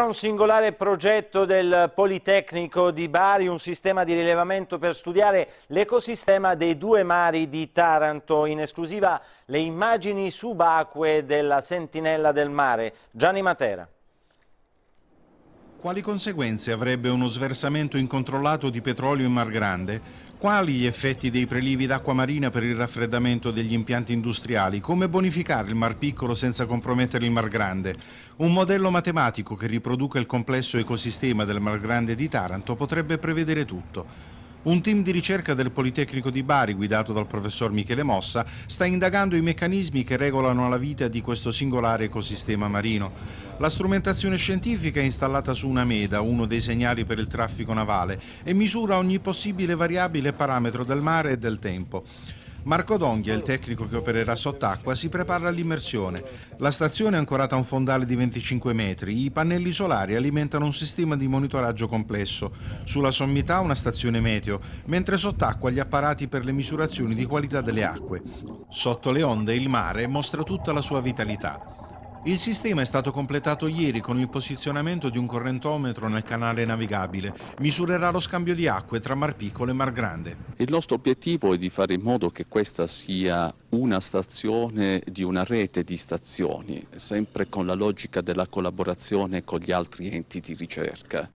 Ancora un singolare progetto del Politecnico di Bari, un sistema di rilevamento per studiare l'ecosistema dei due mari di Taranto, in esclusiva le immagini subacquee della sentinella del mare. Gianni Matera. Quali conseguenze avrebbe uno sversamento incontrollato di petrolio in Mar Grande? Quali gli effetti dei prelievi d'acqua marina per il raffreddamento degli impianti industriali? Come bonificare il Mar Piccolo senza compromettere il Mar Grande? Un modello matematico che riproduca il complesso ecosistema del Mar Grande di Taranto potrebbe prevedere tutto. Un team di ricerca del Politecnico di Bari, guidato dal professor Michele Mossa, sta indagando i meccanismi che regolano la vita di questo singolare ecosistema marino. La strumentazione scientifica è installata su una meda, uno dei segnali per il traffico navale, e misura ogni possibile variabile parametro del mare e del tempo. Marco Donghia, il tecnico che opererà sott'acqua, si prepara all'immersione. La stazione è ancorata a un fondale di 25 metri. I pannelli solari alimentano un sistema di monitoraggio complesso. Sulla sommità una stazione meteo, mentre sott'acqua gli apparati per le misurazioni di qualità delle acque. Sotto le onde il mare mostra tutta la sua vitalità. Il sistema è stato completato ieri con il posizionamento di un correntometro nel canale navigabile. Misurerà lo scambio di acque tra Mar Piccolo e Mar Grande. Il nostro obiettivo è di fare in modo che questa sia una stazione di una rete di stazioni, sempre con la logica della collaborazione con gli altri enti di ricerca.